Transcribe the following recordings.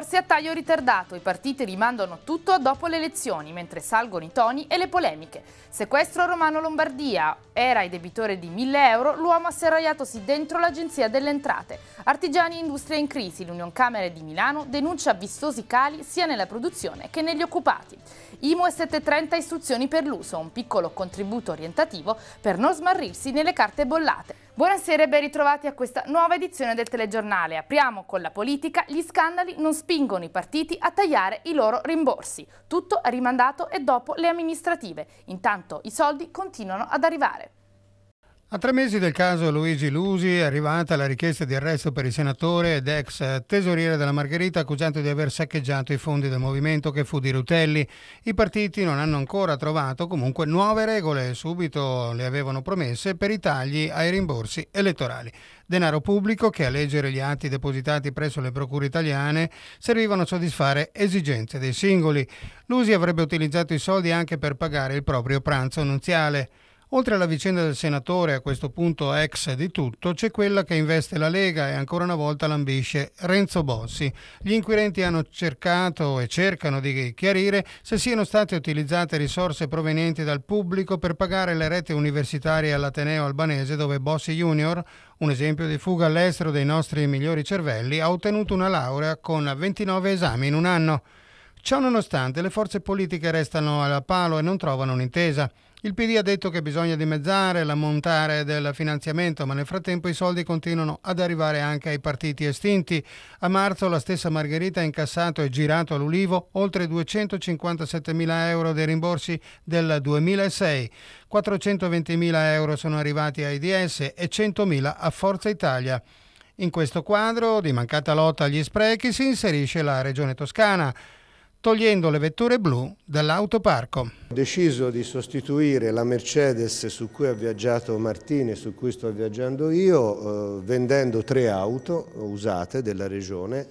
Corsi a taglio ritardato, i partiti rimandano tutto dopo le elezioni, mentre salgono i toni e le polemiche. Sequestro Romano Lombardia, era il debitore di 1000 euro, l'uomo asserragliatosi dentro l'Agenzia delle Entrate. Artigiani e industria in crisi, l'Union Camere di Milano denuncia vistosi cali sia nella produzione che negli occupati. IMO e 730 istruzioni per l'uso, un piccolo contributo orientativo per non smarrirsi nelle carte bollate. Buonasera e ben ritrovati a questa nuova edizione del telegiornale. Apriamo con la politica. Gli scandali non spingono i partiti a tagliare i loro rimborsi. Tutto rimandato e dopo le amministrative. Intanto i soldi continuano ad arrivare. A tre mesi del caso Luigi Lusi è arrivata la richiesta di arresto per il senatore ed ex tesoriere della Margherita accusato di aver saccheggiato i fondi del movimento che fu di Rutelli. I partiti non hanno ancora trovato comunque nuove regole, subito le avevano promesse, per i tagli ai rimborsi elettorali. Denaro pubblico che a leggere gli atti depositati presso le procure italiane servivano a soddisfare esigenze dei singoli. Lusi avrebbe utilizzato i soldi anche per pagare il proprio pranzo nuziale. Oltre alla vicenda del senatore, a questo punto ex di tutto, c'è quella che investe la Lega e ancora una volta l'ambisce Renzo Bossi. Gli inquirenti hanno cercato e cercano di chiarire se siano state utilizzate risorse provenienti dal pubblico per pagare le rete universitarie all'Ateneo albanese dove Bossi Junior, un esempio di fuga all'estero dei nostri migliori cervelli, ha ottenuto una laurea con 29 esami in un anno. Ciò nonostante, le forze politiche restano alla palo e non trovano un'intesa. Il PD ha detto che bisogna dimezzare l'ammontare del finanziamento, ma nel frattempo i soldi continuano ad arrivare anche ai partiti estinti. A marzo la stessa Margherita ha incassato e girato all'Ulivo oltre 257 mila euro dei rimborsi del 2006. 420 mila euro sono arrivati ai DS e 100 mila a Forza Italia. In questo quadro di mancata lotta agli sprechi si inserisce la Regione Toscana togliendo le vetture blu dall'autoparco. Ho deciso di sostituire la Mercedes su cui ha viaggiato Martini e su cui sto viaggiando io, eh, vendendo tre auto usate della regione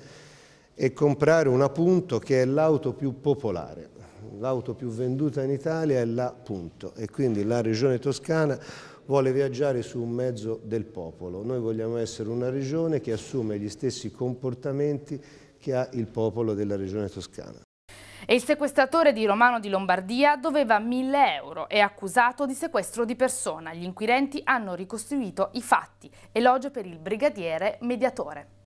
e comprare una Punto che è l'auto più popolare. L'auto più venduta in Italia è la Punto e quindi la regione toscana vuole viaggiare su un mezzo del popolo. Noi vogliamo essere una regione che assume gli stessi comportamenti che ha il popolo della regione toscana. E il sequestratore di Romano di Lombardia doveva 1000 euro e accusato di sequestro di persona. Gli inquirenti hanno ricostruito i fatti. Elogio per il brigadiere mediatore.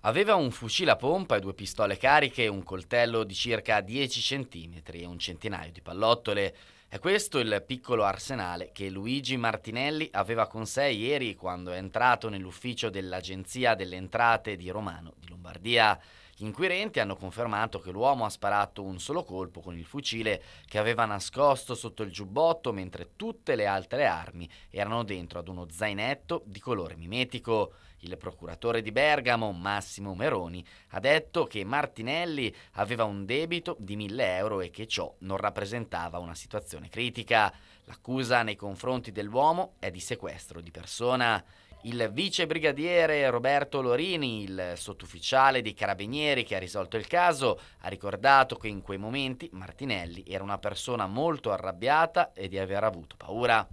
Aveva un fucile a pompa e due pistole cariche, un coltello di circa 10 cm e un centinaio di pallottole. È questo il piccolo arsenale che Luigi Martinelli aveva con sé ieri quando è entrato nell'ufficio dell'Agenzia delle Entrate di Romano di Lombardia. Gli inquirenti hanno confermato che l'uomo ha sparato un solo colpo con il fucile che aveva nascosto sotto il giubbotto mentre tutte le altre armi erano dentro ad uno zainetto di colore mimetico. Il procuratore di Bergamo, Massimo Meroni, ha detto che Martinelli aveva un debito di 1000 euro e che ciò non rappresentava una situazione critica. L'accusa nei confronti dell'uomo è di sequestro di persona il vicebrigadiere Roberto Lorini, il sottufficiale dei carabinieri che ha risolto il caso, ha ricordato che in quei momenti Martinelli era una persona molto arrabbiata e di aver avuto paura.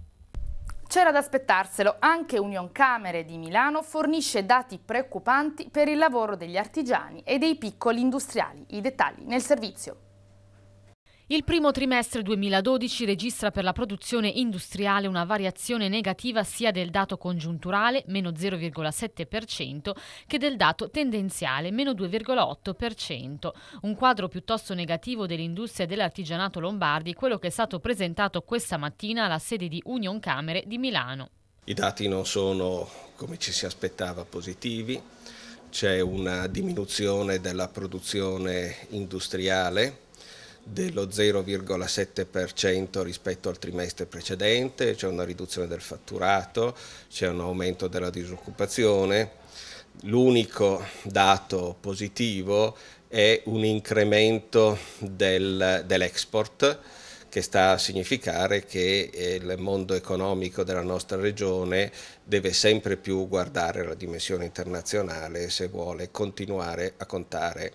C'era da aspettarselo, anche Union Camere di Milano fornisce dati preoccupanti per il lavoro degli artigiani e dei piccoli industriali. I dettagli nel servizio. Il primo trimestre 2012 registra per la produzione industriale una variazione negativa sia del dato congiunturale, meno 0,7%, che del dato tendenziale, meno 2,8%. Un quadro piuttosto negativo dell'industria e dell'artigianato lombardi, quello che è stato presentato questa mattina alla sede di Union Camere di Milano. I dati non sono, come ci si aspettava, positivi, c'è una diminuzione della produzione industriale dello 0,7% rispetto al trimestre precedente, c'è una riduzione del fatturato, c'è un aumento della disoccupazione. L'unico dato positivo è un incremento del, dell'export che sta a significare che eh, il mondo economico della nostra regione deve sempre più guardare la dimensione internazionale se vuole continuare a contare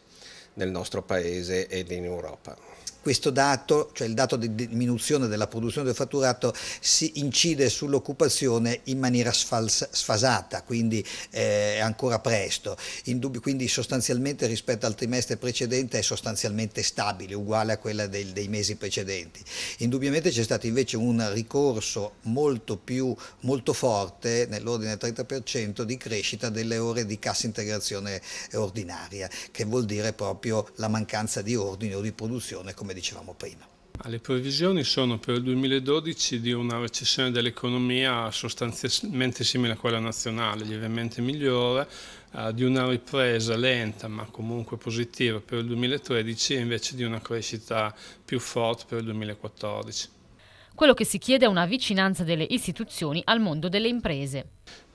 nel nostro paese ed in Europa questo dato, cioè il dato di diminuzione della produzione del fatturato, si incide sull'occupazione in maniera sfasata, quindi eh, è ancora presto. Dubbio, quindi sostanzialmente rispetto al trimestre precedente è sostanzialmente stabile, uguale a quella del, dei mesi precedenti. Indubbiamente c'è stato invece un ricorso molto più molto forte, nell'ordine del 30%, di crescita delle ore di cassa integrazione ordinaria, che vuol dire proprio la mancanza di ordine o di produzione come come dicevamo prima. Le previsioni sono per il 2012 di una recessione dell'economia sostanzialmente simile a quella nazionale, lievemente migliore, eh, di una ripresa lenta ma comunque positiva per il 2013 e invece di una crescita più forte per il 2014. Quello che si chiede è una vicinanza delle istituzioni al mondo delle imprese.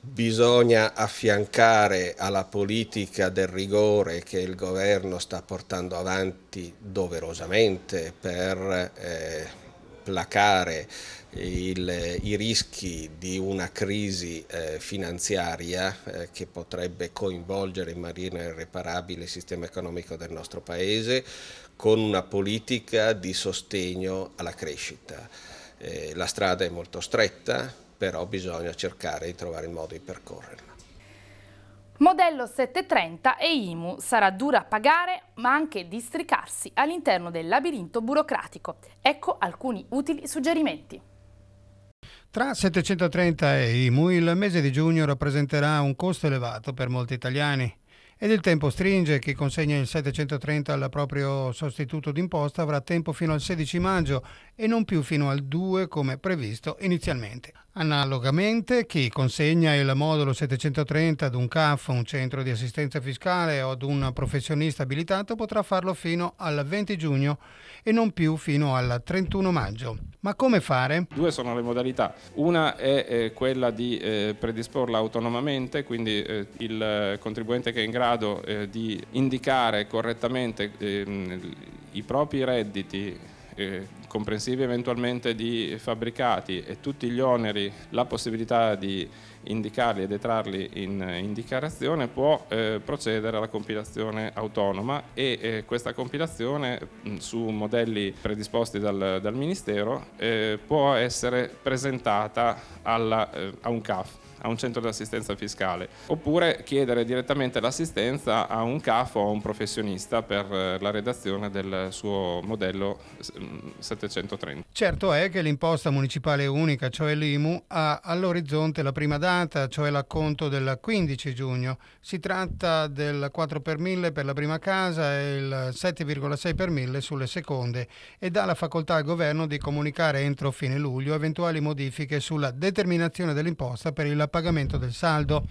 Bisogna affiancare alla politica del rigore che il governo sta portando avanti doverosamente per eh, placare il, i rischi di una crisi eh, finanziaria eh, che potrebbe coinvolgere in maniera irreparabile il sistema economico del nostro Paese con una politica di sostegno alla crescita eh, la strada è molto stretta, però bisogna cercare di trovare il modo di percorrerla. Modello 730 e IMU sarà dura pagare ma anche districarsi all'interno del labirinto burocratico. Ecco alcuni utili suggerimenti. Tra 730 e IMU il mese di giugno rappresenterà un costo elevato per molti italiani ed il tempo stringe, chi consegna il 730 al proprio sostituto d'imposta avrà tempo fino al 16 maggio e non più fino al 2 come previsto inizialmente. Analogamente, chi consegna il modulo 730 ad un CAF, un centro di assistenza fiscale o ad un professionista abilitato potrà farlo fino al 20 giugno e non più fino al 31 maggio. Ma come fare? Due sono le modalità. Una è eh, quella di eh, predisporla autonomamente, quindi eh, il contribuente che è in grado di indicare correttamente ehm, i propri redditi eh, comprensivi eventualmente di fabbricati e tutti gli oneri, la possibilità di indicarli e detrarli in, in dichiarazione può eh, procedere alla compilazione autonoma e eh, questa compilazione mh, su modelli predisposti dal, dal Ministero eh, può essere presentata alla, eh, a un CAF a un centro di assistenza fiscale, oppure chiedere direttamente l'assistenza a un CAF o a un professionista per eh, la redazione del suo modello 730. Mm, certo è che l'imposta municipale unica, cioè l'IMU, ha all'orizzonte la prima data, cioè l'acconto del 15 giugno. Si tratta del 4 per 1000 per la prima casa e il 7,6 per 1000 sulle seconde e dà la facoltà al governo di comunicare entro fine luglio eventuali modifiche sulla determinazione dell'imposta per il pagamento del saldo.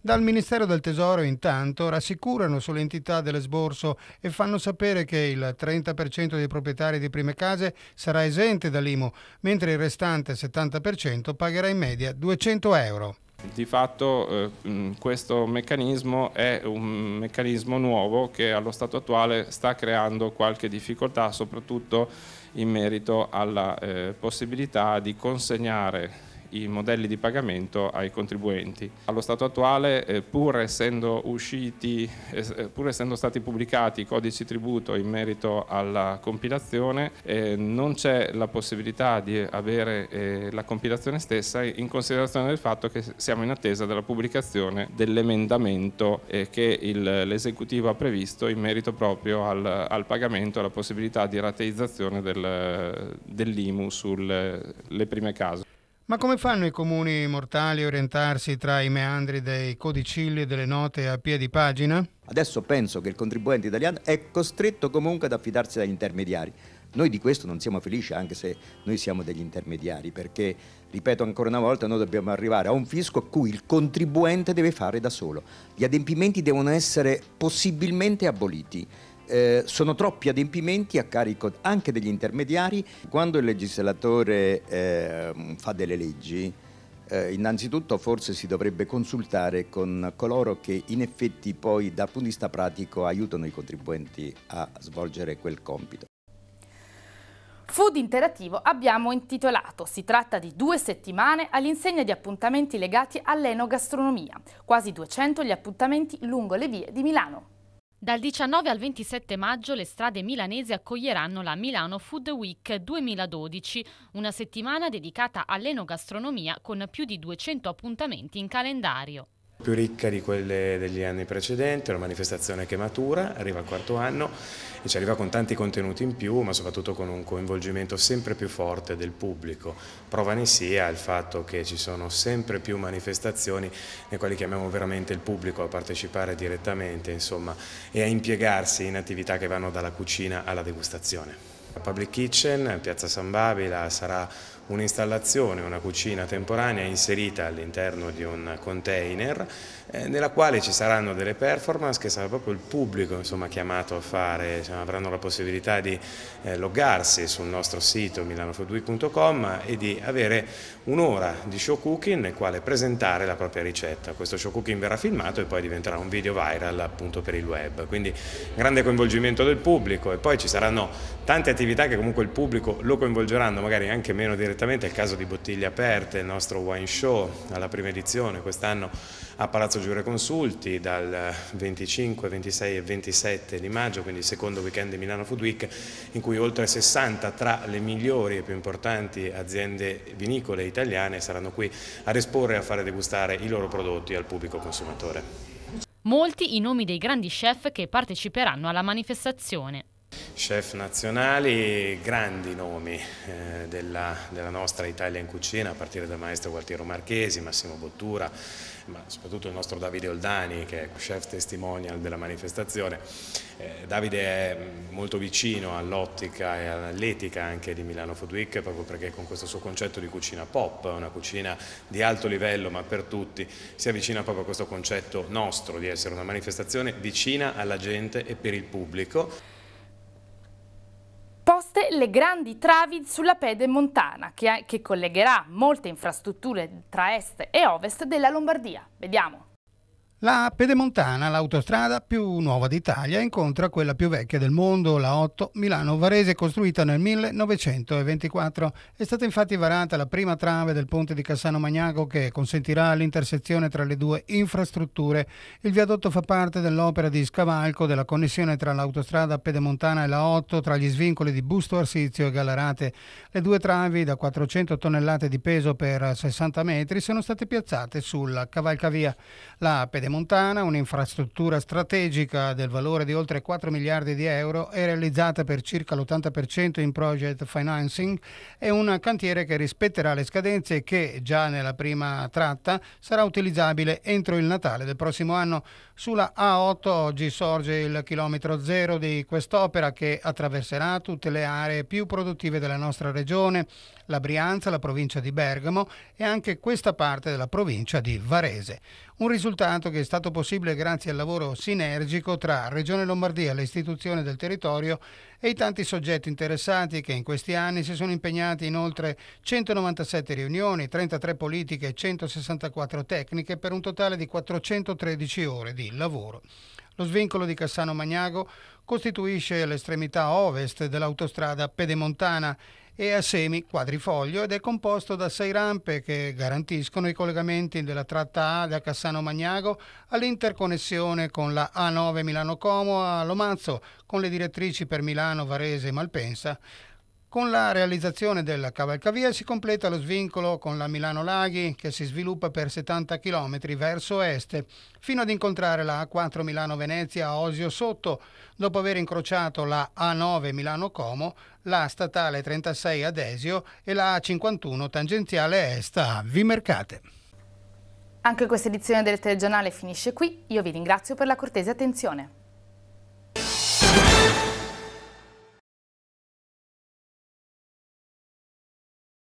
Dal Ministero del Tesoro intanto rassicurano sull'entità dell'esborso e fanno sapere che il 30% dei proprietari di prime case sarà esente dall'IMU, mentre il restante 70% pagherà in media 200 euro. Di fatto eh, questo meccanismo è un meccanismo nuovo che allo stato attuale sta creando qualche difficoltà, soprattutto in merito alla eh, possibilità di consegnare i modelli di pagamento ai contribuenti. Allo stato attuale, eh, pur essendo, usciti, eh, pur essendo stati pubblicati i codici tributo in merito alla compilazione, eh, non c'è la possibilità di avere la compilazione stessa in considerazione del fatto che siamo in attesa della pubblicazione dell'emendamento che l'esecutivo ha previsto in merito proprio al, al pagamento alla possibilità di rateizzazione del, dell'IMU sulle prime case. Ma come fanno i comuni mortali a orientarsi tra i meandri dei codicilli e delle note a piedi pagina? Adesso penso che il contribuente italiano è costretto comunque ad affidarsi agli intermediari. Noi di questo non siamo felici, anche se noi siamo degli intermediari, perché, ripeto ancora una volta, noi dobbiamo arrivare a un fisco a cui il contribuente deve fare da solo. Gli adempimenti devono essere possibilmente aboliti eh, sono troppi adempimenti a carico anche degli intermediari. Quando il legislatore eh, fa delle leggi, eh, innanzitutto forse si dovrebbe consultare con coloro che in effetti poi dal punto di vista pratico aiutano i contribuenti a svolgere quel compito. Food Interattivo abbiamo intitolato, si tratta di due settimane all'insegna di appuntamenti legati all'enogastronomia, quasi 200 gli appuntamenti lungo le vie di Milano. Dal 19 al 27 maggio le strade milanesi accoglieranno la Milano Food Week 2012, una settimana dedicata all'enogastronomia con più di 200 appuntamenti in calendario più ricca di quelle degli anni precedenti, una manifestazione che matura, arriva al quarto anno e ci arriva con tanti contenuti in più, ma soprattutto con un coinvolgimento sempre più forte del pubblico. Prova ne sia il fatto che ci sono sempre più manifestazioni nelle quali chiamiamo veramente il pubblico a partecipare direttamente, insomma, e a impiegarsi in attività che vanno dalla cucina alla degustazione. La Public Kitchen, Piazza San Babila, sarà un'installazione, una cucina temporanea inserita all'interno di un container eh, nella quale ci saranno delle performance che sarà proprio il pubblico insomma, chiamato a fare, cioè, avranno la possibilità di eh, loggarsi sul nostro sito milanofodui.com e di avere un'ora di show cooking nel quale presentare la propria ricetta. Questo show cooking verrà filmato e poi diventerà un video viral appunto per il web, quindi grande coinvolgimento del pubblico e poi ci saranno tante attività che comunque il pubblico lo coinvolgeranno magari anche meno direttamente, è il caso di bottiglie aperte, il nostro wine show alla prima edizione quest'anno a Palazzo Giureconsulti dal 25, 26 e 27 di maggio, quindi il secondo weekend di Milano Food Week, in cui oltre 60 tra le migliori e più importanti aziende vinicole italiane saranno qui a esporre e a fare degustare i loro prodotti al pubblico consumatore. Molti i nomi dei grandi chef che parteciperanno alla manifestazione chef nazionali, grandi nomi eh, della, della, nostra Italia in cucina, a partire dal maestro Gualtiero Marchesi, Massimo Bottura, ma soprattutto il nostro Davide Oldani che è chef testimonial della manifestazione. Eh, Davide è molto vicino all'ottica e all'etica anche di Milano Food Week proprio perché con questo suo concetto di cucina pop, una cucina di alto livello ma per tutti, si avvicina proprio a questo concetto nostro di essere una manifestazione vicina alla gente e per il pubblico proposte le grandi travi sulla pede montana che, che collegherà molte infrastrutture tra est e ovest della Lombardia. Vediamo. La Pedemontana, l'autostrada più nuova d'Italia, incontra quella più vecchia del mondo, la 8 Milano-Varese, costruita nel 1924. È stata infatti varata la prima trave del ponte di Cassano Magnaco che consentirà l'intersezione tra le due infrastrutture. Il viadotto fa parte dell'opera di scavalco della connessione tra l'autostrada Pedemontana e la 8 tra gli svincoli di Busto Arsizio e Gallarate. Le due travi da 400 tonnellate di peso per 60 metri sono state piazzate sulla cavalcavia. La Pedemontana Pedemontana, un'infrastruttura strategica del valore di oltre 4 miliardi di euro è realizzata per circa l'80% in project financing è un cantiere che rispetterà le scadenze e che già nella prima tratta sarà utilizzabile entro il Natale del prossimo anno. Sulla A8 oggi sorge il chilometro zero di quest'opera che attraverserà tutte le aree più produttive della nostra regione, la Brianza, la provincia di Bergamo e anche questa parte della provincia di Varese. Un risultato che è stato possibile grazie al lavoro sinergico tra Regione Lombardia, le istituzioni del territorio e i tanti soggetti interessati che in questi anni si sono impegnati in oltre 197 riunioni, 33 politiche e 164 tecniche per un totale di 413 ore di il lavoro. Lo svincolo di Cassano Magnago costituisce l'estremità ovest dell'autostrada pedemontana e a semi quadrifoglio ed è composto da sei rampe che garantiscono i collegamenti della tratta A da Cassano Magnago all'interconnessione con la A9 Milano Como a Lomazzo con le direttrici per Milano, Varese e Malpensa con la realizzazione della cavalcavia si completa lo svincolo con la Milano Laghi che si sviluppa per 70 km verso est fino ad incontrare la A4 Milano Venezia a Osio Sotto, dopo aver incrociato la A9 Milano Como, la statale 36 Adesio e la A51 tangenziale est a Vimercate. Anche questa edizione del telegiornale finisce qui, io vi ringrazio per la cortese attenzione.